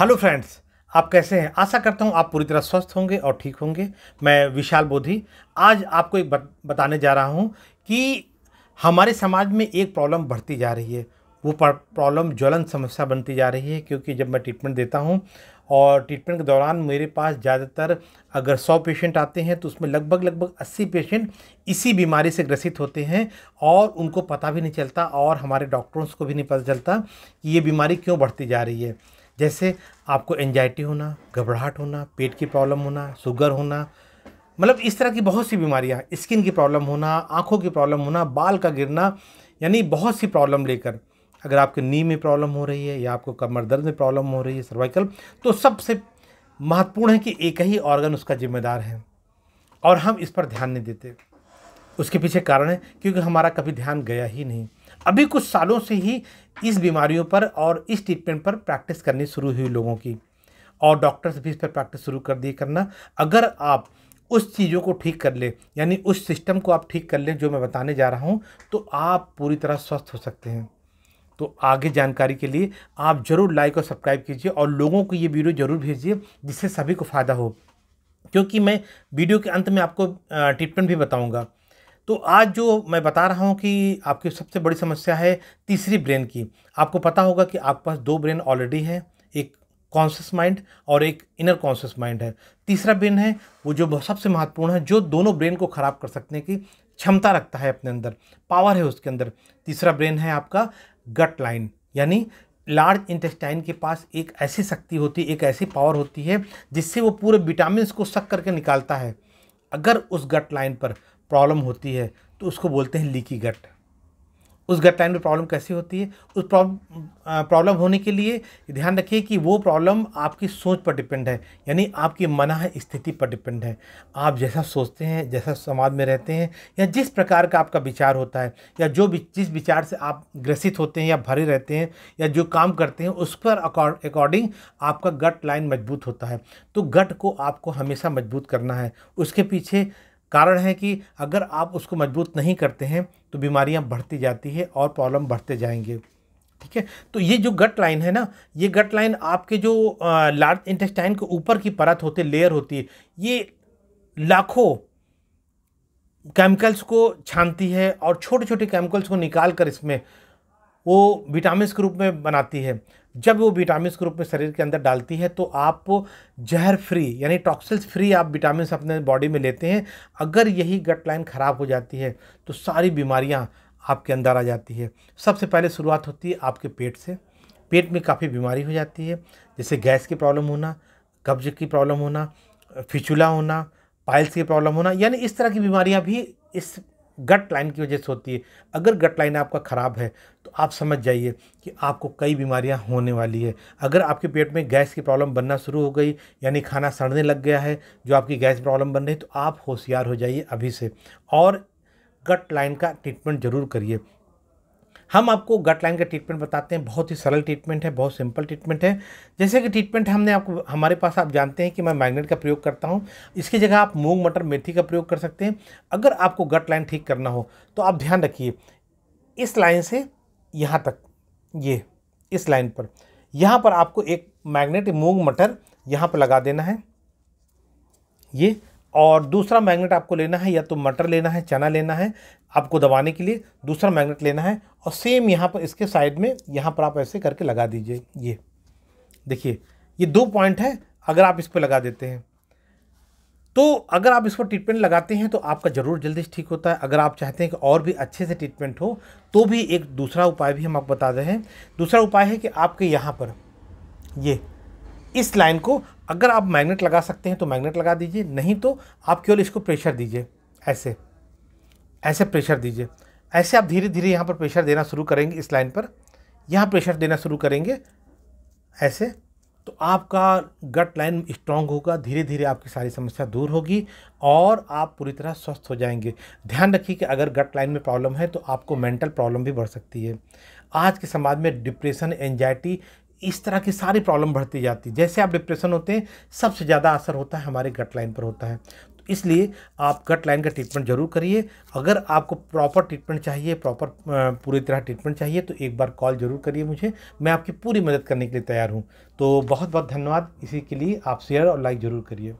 hello friends आप कैसे हैं आशा करता हूं आप पूरी तरह स्वस्थ होंगे और ठीक होंगे मैं विशाल बोधी आज आपको एक बताने जा रहा हूं कि हमारे समाज में एक प्रॉब्लम बढ़ती जा रही है वो प्रॉब्लम ज्वलन समस्या बनती जा रही है क्योंकि जब मैं ट्रीटमेंट देता हूँ और ट्रीटमेंट के दौरान मेरे पास ज़्यादातर अगर सौ पेशेंट आते हैं तो उसमें लगभग लगभग अस्सी पेशेंट इसी बीमारी से ग्रसित होते हैं और उनको पता भी नहीं चलता और हमारे डॉक्टरों को भी नहीं पता चलता कि ये बीमारी क्यों बढ़ती जा रही है जैसे आपको एनजाइटी होना घबराहट होना पेट की प्रॉब्लम होना शुगर होना मतलब इस तरह की बहुत सी बीमारियाँ स्किन की प्रॉब्लम होना आँखों की प्रॉब्लम होना बाल का गिरना यानी बहुत सी प्रॉब्लम लेकर अगर आपके नी में प्रॉब्लम हो रही है या आपको कमर दर्द में प्रॉब्लम हो रही है सर्वाइकल तो सबसे महत्वपूर्ण है कि एक ही ऑर्गन उसका जिम्मेदार है और हम इस पर ध्यान नहीं देते उसके पीछे कारण है क्योंकि हमारा कभी ध्यान गया ही नहीं अभी कुछ सालों से ही इस बीमारियों पर और इस ट्रीटमेंट पर प्रैक्टिस करनी शुरू हुई लोगों की और डॉक्टर्स भी इस पर प्रैक्टिस शुरू कर दिए करना अगर आप उस चीज़ों को ठीक कर लें यानी उस सिस्टम को आप ठीक कर लें जो मैं बताने जा रहा हूँ तो आप पूरी तरह स्वस्थ हो सकते हैं तो आगे जानकारी के लिए आप ज़रूर लाइक और सब्सक्राइब कीजिए और लोगों को ये वीडियो ज़रूर भेजिए जिससे सभी को फ़ायदा हो क्योंकि मैं वीडियो के अंत में आपको ट्रीटमेंट भी बताऊँगा तो आज जो मैं बता रहा हूँ कि आपकी सबसे बड़ी समस्या है तीसरी ब्रेन की आपको पता होगा कि आपके पास दो ब्रेन ऑलरेडी हैं एक कॉन्शियस माइंड और एक इनर कॉन्शियस माइंड है तीसरा ब्रेन है वो जो सबसे महत्वपूर्ण है जो दोनों ब्रेन को ख़राब कर सकने की क्षमता रखता है अपने अंदर पावर है उसके अंदर तीसरा ब्रेन है आपका गट लाइन यानी लार्ज इंटेस्टाइन के पास एक ऐसी शक्ति होती है एक ऐसी पावर होती है जिससे वो पूरे विटामिन को सक करके निकालता है अगर उस गट लाइन पर प्रॉब्लम होती है तो उसको बोलते हैं लीकी गट उस गट लाइन में प्रॉब्लम कैसी होती है उस प्रॉब्लम होने के लिए ध्यान रखिए कि वो प्रॉब्लम आपकी सोच पर डिपेंड है यानी आपकी मना स्थिति पर डिपेंड है आप जैसा सोचते हैं जैसा समाज में रहते हैं या जिस प्रकार का आपका विचार होता है या जो जिस विचार से आप ग्रसित होते हैं या भरे रहते हैं या जो काम करते हैं उस पर अकॉर्डिंग आपका गट लाइन मजबूत होता है तो गट को आपको हमेशा मजबूत करना है उसके पीछे कारण है कि अगर आप उसको मजबूत नहीं करते हैं तो बीमारियां बढ़ती जाती है और प्रॉब्लम बढ़ते जाएंगे ठीक है तो ये जो गट लाइन है ना ये गट लाइन आपके जो लार्ज इंटेस्टाइन के ऊपर की परत होती है लेयर होती है ये लाखों केमिकल्स को छानती है और छोटे छोटे केमिकल्स को निकाल कर इसमें वो विटामिन के रूप में बनाती है जब वो विटामिन के रूप में शरीर के अंदर डालती है तो आप जहर फ्री यानी टॉक्सिल्स फ्री आप विटामिन अपने बॉडी में लेते हैं अगर यही गट लाइन ख़राब हो जाती है तो सारी बीमारियाँ आपके अंदर आ जाती है सबसे पहले शुरुआत होती है आपके पेट से पेट में काफ़ी बीमारी हो जाती है जैसे गैस की प्रॉब्लम होना कब्ज की प्रॉब्लम होना फिचुला होना पाइल्स की प्रॉब्लम होना यानी इस तरह की बीमारियां भी इस गट लाइन की वजह से होती है अगर गट लाइन आपका ख़राब है तो आप समझ जाइए कि आपको कई बीमारियां होने वाली है अगर आपके पेट में गैस की प्रॉब्लम बनना शुरू हो गई यानी खाना सड़ने लग गया है जो आपकी गैस प्रॉब्लम बन रही तो आप होशियार हो जाइए अभी से और गट लाइन का ट्रीटमेंट ज़रूर करिए हम आपको गट लाइन का ट्रीटमेंट बताते हैं बहुत ही सरल ट्रीटमेंट है बहुत सिंपल ट्रीटमेंट है जैसे कि ट्रीटमेंट हमने आपको हमारे पास आप जानते हैं कि मैं मैग्नेट का प्रयोग करता हूँ इसकी जगह आप मूंग मटर मेथी का प्रयोग कर सकते हैं अगर आपको गट लाइन ठीक करना हो तो आप ध्यान रखिए इस लाइन से यहाँ तक ये इस लाइन पर यहाँ पर आपको एक मैग्नेट मूंग मटर यहाँ पर लगा देना है ये और दूसरा मैग्नेट आपको लेना है या तो मटर लेना है चना लेना है आपको दबाने के लिए दूसरा मैग्नेट लेना है और सेम यहाँ पर इसके साइड में यहाँ पर आप ऐसे करके लगा दीजिए ये देखिए ये दो पॉइंट है अगर आप इस पर लगा देते हैं तो अगर आप इस पर ट्रीटमेंट लगाते हैं तो आपका ज़रूर जल्दी ठीक होता है अगर आप चाहते हैं कि और भी अच्छे से ट्रीटमेंट हो तो भी एक दूसरा उपाय भी हम आपको बता रहे हैं दूसरा उपाय है कि आपके यहाँ पर ये इस लाइन को अगर आप मैग्नेट लगा सकते हैं तो मैग्नेट लगा दीजिए नहीं तो आप केवल इसको प्रेशर दीजिए ऐसे ऐसे प्रेशर दीजिए ऐसे आप धीरे धीरे यहाँ पर प्रेशर देना शुरू करेंगे इस लाइन पर यहाँ प्रेशर देना शुरू करेंगे ऐसे तो आपका गट लाइन स्ट्रांग होगा धीरे धीरे आपकी सारी समस्या दूर होगी और आप पूरी तरह स्वस्थ हो जाएंगे ध्यान रखिए कि अगर गट लाइन में प्रॉब्लम है तो आपको मेंटल प्रॉब्लम भी बढ़ सकती है आज के समाज में डिप्रेशन एंजाइटी इस तरह की सारी प्रॉब्लम बढ़ती जाती है जैसे आप डिप्रेशन होते हैं सबसे ज़्यादा असर होता है हमारे गट लाइन पर होता है तो इसलिए आप गट लाइन का ट्रीटमेंट जरूर करिए अगर आपको प्रॉपर ट्रीटमेंट चाहिए प्रॉपर पूरी तरह ट्रीटमेंट चाहिए तो एक बार कॉल जरूर करिए मुझे मैं आपकी पूरी मदद करने के लिए तैयार हूँ तो बहुत बहुत धन्यवाद इसी के लिए आप शेयर और लाइक ज़रूर करिए